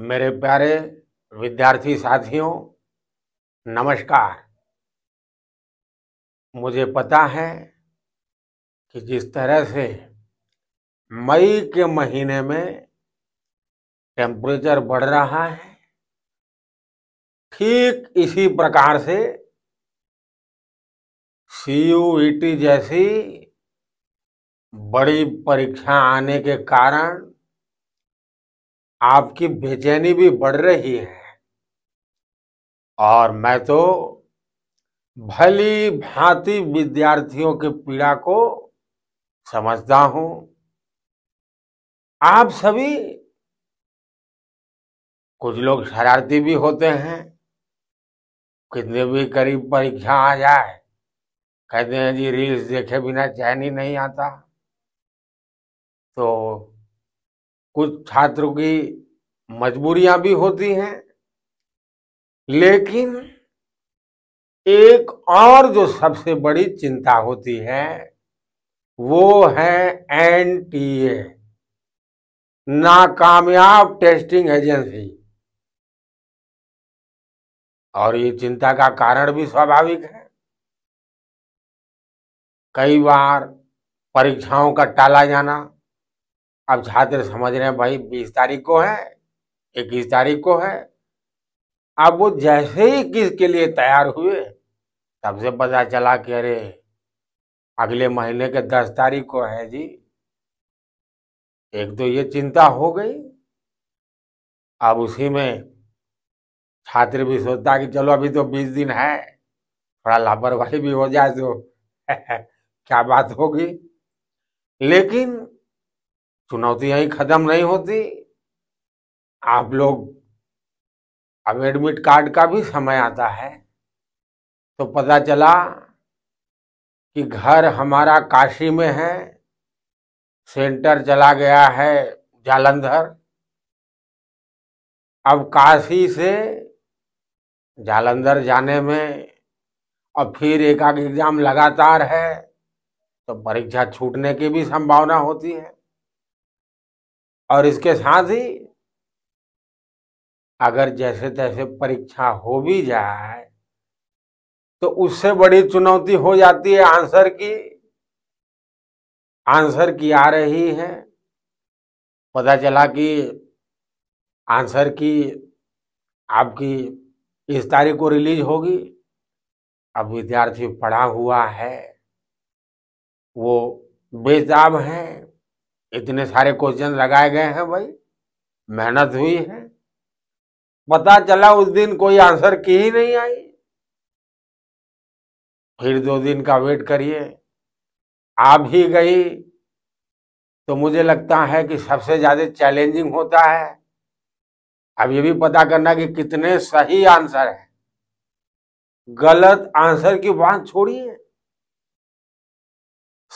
मेरे प्यारे विद्यार्थी साथियों नमस्कार मुझे पता है कि जिस तरह से मई के महीने में टेम्परेचर बढ़ रहा है ठीक इसी प्रकार से सी यू e जैसी बड़ी परीक्षा आने के कारण आपकी बेचैनी भी बढ़ रही है और मैं तो भली भांति विद्यार्थियों की पीड़ा को समझता हूं आप सभी कुछ लोग शरारती भी होते हैं कितने भी करीब परीक्षा आ जाए कहते हैं जी रील्स देखे बिना चैन ही नहीं आता तो कुछ छात्रों की मजबूरियां भी होती हैं लेकिन एक और जो सबसे बड़ी चिंता होती है वो है एनटीए नाकामयाब टेस्टिंग एजेंसी और ये चिंता का कारण भी स्वाभाविक है कई बार परीक्षाओं का टाला जाना अब छात्र समझ रहे हैं भाई बीस तारीख को है इक्कीस तारीख को है अब वो जैसे ही इक्कीस के लिए तैयार हुए तब से पता चला कि अरे अगले महीने के दस तारीख को है जी एक तो ये चिंता हो गई अब उसी में छात्र भी सोचता कि चलो अभी तो बीस दिन है थोड़ा लापरवाही भी हो जाए तो क्या बात होगी लेकिन चुनौती यही खत्म नहीं होती आप लोग अब एडमिट कार्ड का भी समय आता है तो पता चला कि घर हमारा काशी में है सेंटर चला गया है जालंधर अब काशी से जालंधर जाने में और फिर एक आग एग्जाम लगातार है तो परीक्षा छूटने की भी संभावना होती है और इसके साथ ही अगर जैसे तैसे परीक्षा हो भी जाए तो उससे बड़ी चुनौती हो जाती है आंसर की आंसर की आ रही है पता चला कि आंसर की आपकी इस तारीख को रिलीज होगी अब विद्यार्थी पढ़ा हुआ है वो बेताब है इतने सारे क्वेश्चन लगाए गए हैं भाई मेहनत हुई है पता चला उस दिन कोई आंसर की ही नहीं आई फिर दो दिन का वेट करिए आप ही गई तो मुझे लगता है कि सबसे ज्यादा चैलेंजिंग होता है अब ये भी पता करना कि कितने सही आंसर है गलत आंसर की बात छोड़िए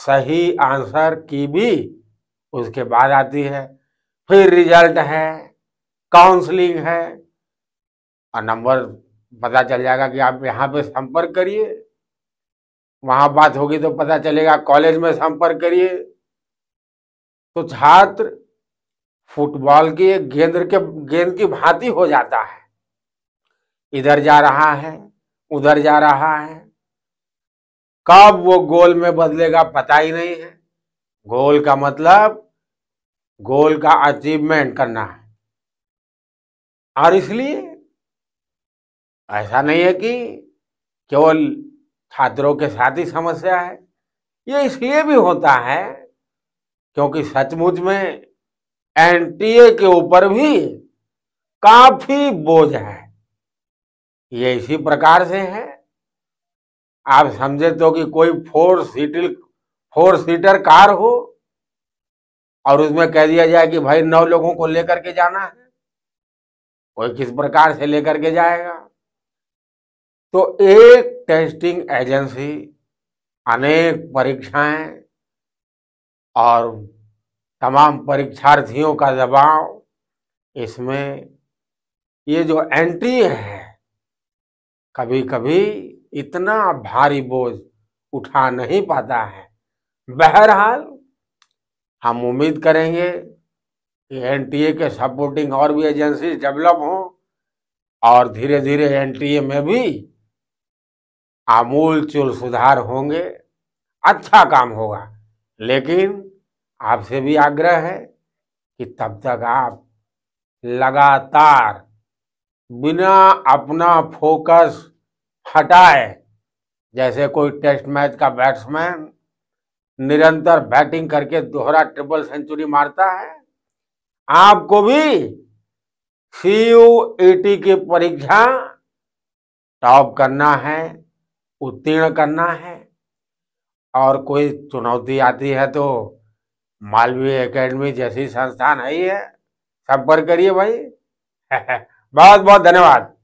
सही आंसर की भी हम्म। उसके बाद आती है फिर रिजल्ट है काउंसलिंग है और नंबर पता चल जाएगा कि आप यहाँ पे संपर्क करिए वहाँ बात होगी तो पता चलेगा कॉलेज में संपर्क करिए तो छात्र फुटबॉल की एक गेंद के गेंद की भांति हो जाता है इधर जा रहा है उधर जा रहा है कब वो गोल में बदलेगा पता ही नहीं है गोल का मतलब गोल का अचीवमेंट करना है और इसलिए ऐसा नहीं है कि केवल छात्रों के साथ ही समस्या है ये इसलिए भी होता है क्योंकि सचमुच में एनटीए के ऊपर भी काफी बोझ है ये इसी प्रकार से है आप समझे तो कि कोई four seater four seater car हो और उसमें कह दिया जाए कि भाई नौ लोगों को लेकर के जाना है कोई किस प्रकार से लेकर के जाएगा तो एक टेस्टिंग एजेंसी अनेक परीक्षाएं और तमाम परीक्षार्थियों का दबाव इसमें ये जो एंट्री है कभी कभी इतना भारी बोझ उठा नहीं पाता है बहरहाल हम उम्मीद करेंगे कि एनटीए के सपोर्टिंग और भी एजेंसी डेवलप हों और धीरे धीरे एनटीए में भी आमूल चूल सुधार होंगे अच्छा काम होगा लेकिन आपसे भी आग्रह है कि तब तक आप लगातार बिना अपना फोकस हटाए जैसे कोई टेस्ट मैच का बैट्समैन निरंतर बैटिंग करके दोहरा ट्रिपल सेंचुरी मारता है आपको भी सी यू e की परीक्षा टॉप करना है उत्तीर्ण करना है और कोई चुनौती आती है तो मालवीय एकेडमी जैसी संस्थान है ही है संपर्क करिए भाई बहुत बहुत धन्यवाद